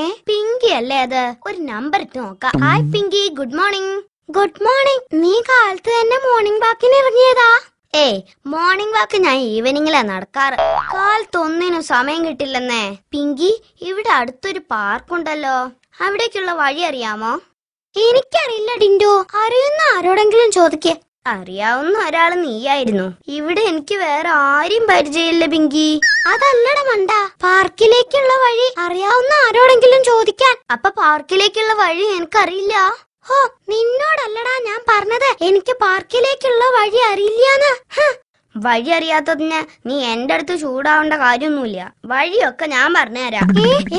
ഏ പിങ്കി അല്ലേ അത് ഒരു നമ്പർ ഇട്ട് നോക്കാം hi Pinky good morning good morning നീ കാലത്ത് തന്നെ മോർണിംഗ് വാക്കിന് ഇറങ്ങിയതാ ഏയ് മോർണിംഗ് വാക്ക് ഞാൻ ഈവനിങ്ങിലാ നടക്കാറ് കാലത്തൊന്നിനും സമയം കിട്ടില്ലെന്നേ പിങ്കി ഇവിടെ അടുത്തൊരു പാർക്കുണ്ടല്ലോ അവിടേക്കുള്ള വഴി അറിയാമോ എനിക്കറിയില്ല ഡിൻഡു അറിയുന്ന ആരോടെങ്കിലും ചോദിക്കേ അറിയാവുന്ന ഒരാൾ നീയായിരുന്നു ഇവിടെ എനിക്ക് വേറെ ആരും പരിചയമില്ല പിങ്കി അതല്ലട മണ്ട പാർക്കിലേക്കുള്ള വഴി അറിയാവുന്ന ആരോടെങ്കിലും ചോദിക്കാൻ അപ്പൊ പാർക്കിലേക്കുള്ള വഴി എനിക്കറിയില്ല ഹോ നിന്നോടല്ലടാ ഞാൻ പറഞ്ഞത് എനിക്ക് പാർക്കിലേക്കുള്ള വഴി അറിയില്ലാന്ന് വഴി അറിയാത്തതിന് നീ എന്റെ അടുത്ത് ചൂടാവേണ്ട കാര്യമൊന്നുമില്ല വഴിയൊക്കെ ഞാൻ പറഞ്ഞുതരാ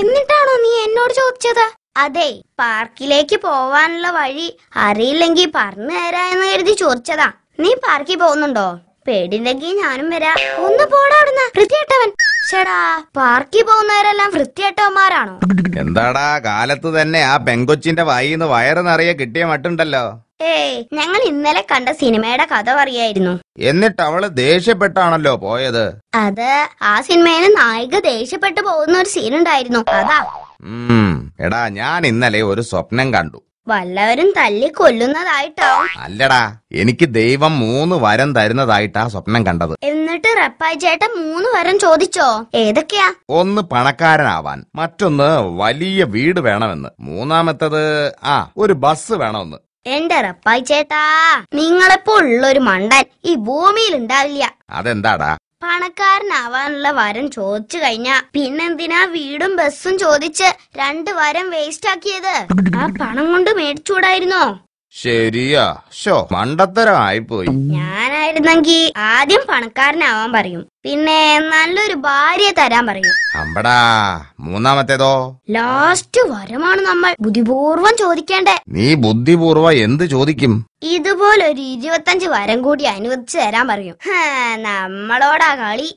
എന്നിട്ടാണോ നീ എന്നോട് ചോദിച്ചത് അതെ പാർക്കിലേക്ക് പോവാനുള്ള വഴി അറിയില്ലെങ്കി പറഞ്ഞു തരാ എന്ന് കരുതി ചോദിച്ചതാ നീ പാർക്കിൽ പോകുന്നുണ്ടോ പേടിണ്ടെങ്കിൽ ഞാനും വരാ ഒന്ന് പോടാ അവിടുന്ന് ചേടാ പാർക്കിൽ പോകുന്നവരെല്ലാം വൃത്തിയാട്ടവന്മാരാണോ എന്താടാ കാലത്ത് തന്നെ ആ പെങ്കൊച്ചിന്റെ വായിന്ന് വയറ് നിറയെ കിട്ടിയ മട്ടുണ്ടല്ലോ ഏയ് ഞങ്ങൾ ഇന്നലെ കണ്ട സിനിമയുടെ കഥ പറയായിരുന്നു എന്നിട്ട് അവള് ദേഷ്യപ്പെട്ടാണല്ലോ പോയത് അത് ആ സിനിമയില് നായിക ദേഷ്യപ്പെട്ടു പോകുന്ന ഒരു സീൻ ഉണ്ടായിരുന്നു അതാ എടാ ഞാൻ ഇന്നലെ ഒരു സ്വപ്നം കണ്ടു വല്ലവരും തല്ലി കൊല്ലുന്നതായിട്ടോ അല്ലടാ എനിക്ക് ദൈവം മൂന്ന് വരം തരുന്നതായിട്ടാ സ്വപ്നം കണ്ടത് എന്നിട്ട് റപ്പായി ചേട്ടൻ മൂന്ന് വരം ചോദിച്ചോ ഏതൊക്കെയാ ഒന്ന് പണക്കാരനാവാൻ മറ്റൊന്ന് വലിയ വീട് വേണമെന്ന് മൂന്നാമത്തത് ആ ഒരു ബസ് വേണമെന്ന് എന്റെ റപ്പായി ചേട്ടാ നിങ്ങളെപ്പോ ഉള്ളൊരു മണ്ടൻ ഈ ഭൂമിയിൽ ഉണ്ടാവില്ല അതെന്താടാ പണക്കാരനാവാനുള്ള വരം ചോദിച്ചു കഴിഞ്ഞാ പിന്നെന്തിനാ വീടും ബസ്സും ചോദിച്ച് രണ്ട് വരം വേസ്റ്റ് ആക്കിയത് ആ പണം കൊണ്ട് മേടിച്ചൂടായിരുന്നോ ശരിയാ ഷോ മണ്ടത്തരമായിപ്പോയി ഞാനായിരുന്നെങ്കി ആദ്യം പണക്കാരനാവാൻ പറയും പിന്നെ നല്ലൊരു ഭാര്യയെ തരാൻ പറയും അമ്പടാ മൂന്നാമത്തേതോ ലാസ്റ്റ് വരമാണ് നമ്മൾ ബുദ്ധിപൂർവം ചോദിക്കേണ്ടേ നീ ബുദ്ധിപൂർവം എന്ത് ചോദിക്കും ഇതുപോലെ ഒരു ഇരുപത്തഞ്ച് വരം കൂടി അനുവദിച്ചു തരാൻ പറയും നമ്മളോടാ കളി